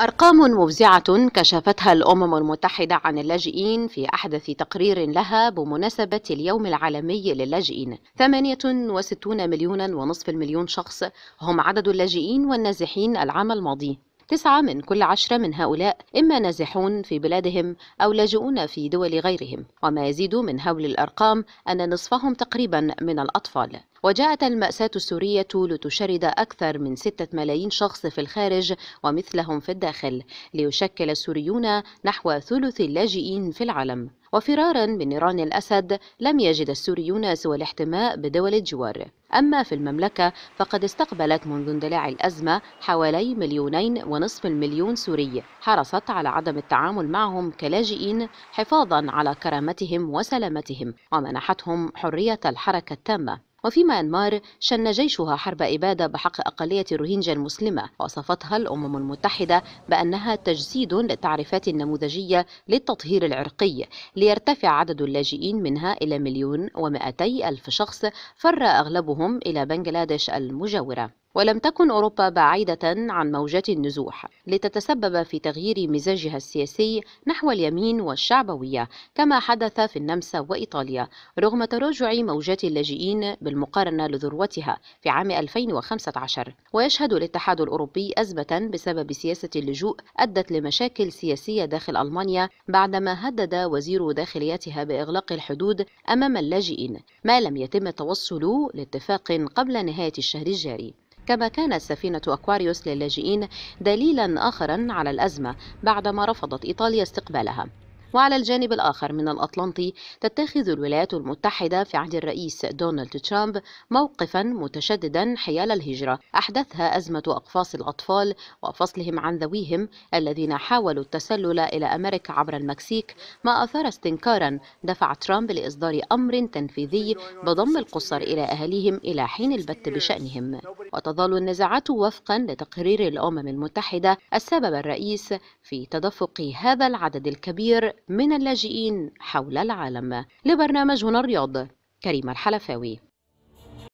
أرقام مفزعة كشفتها الأمم المتحدة عن اللاجئين في أحدث تقرير لها بمناسبة اليوم العالمي للاجئين 68 مليونا ونصف المليون شخص هم عدد اللاجئين والنازحين العام الماضي تسعة من كل عشرة من هؤلاء إما نازحون في بلادهم أو لاجئون في دول غيرهم وما يزيد من هول الأرقام أن نصفهم تقريبا من الأطفال وجاءت المأساة السورية لتشرد أكثر من ستة ملايين شخص في الخارج ومثلهم في الداخل ليشكل السوريون نحو ثلث اللاجئين في العالم وفرارا من نيران الأسد لم يجد السوريون سوى الاحتماء بدول الجوار أما في المملكة فقد استقبلت منذ اندلاع الأزمة حوالي مليونين ونصف المليون سوري حرصت على عدم التعامل معهم كلاجئين حفاظا على كرامتهم وسلامتهم ومنحتهم حرية الحركة التامة وفي ميانمار شن جيشها حرب إبادة بحق أقلية الروهينجا المسلمة وصفتها الأمم المتحدة بأنها تجسيد للتعريفات النموذجية للتطهير العرقي ليرتفع عدد اللاجئين منها إلى مليون ومائتي ألف شخص فر أغلبهم إلى بنغلاديش المجاورة ولم تكن أوروبا بعيدة عن موجات النزوح لتتسبب في تغيير مزاجها السياسي نحو اليمين والشعبوية كما حدث في النمسا وإيطاليا رغم تراجع موجات اللاجئين بالمقارنة لذروتها في عام 2015 ويشهد الاتحاد الأوروبي أزمة بسبب سياسة اللجوء أدت لمشاكل سياسية داخل ألمانيا بعدما هدد وزير داخليتها بإغلاق الحدود أمام اللاجئين ما لم يتم التوصل لاتفاق قبل نهاية الشهر الجاري كما كانت سفينة أكواريوس للاجئين دليلا آخرا على الأزمة بعدما رفضت إيطاليا استقبالها وعلى الجانب الآخر من الأطلنطي تتخذ الولايات المتحدة في عهد الرئيس دونالد ترامب موقفا متشددا حيال الهجرة أحدثها أزمة أقفاص الأطفال وفصلهم عن ذويهم الذين حاولوا التسلل إلى أمريكا عبر المكسيك ما أثار استنكارا دفع ترامب لإصدار أمر تنفيذي بضم القصر إلى أهاليهم إلى حين البت بشأنهم وتظل النزاعات وفقا لتقرير الأمم المتحدة السبب الرئيس في تدفق هذا العدد الكبير من اللاجئين حول العالم لبرنامجنا الرياض كريمة الحلفاوي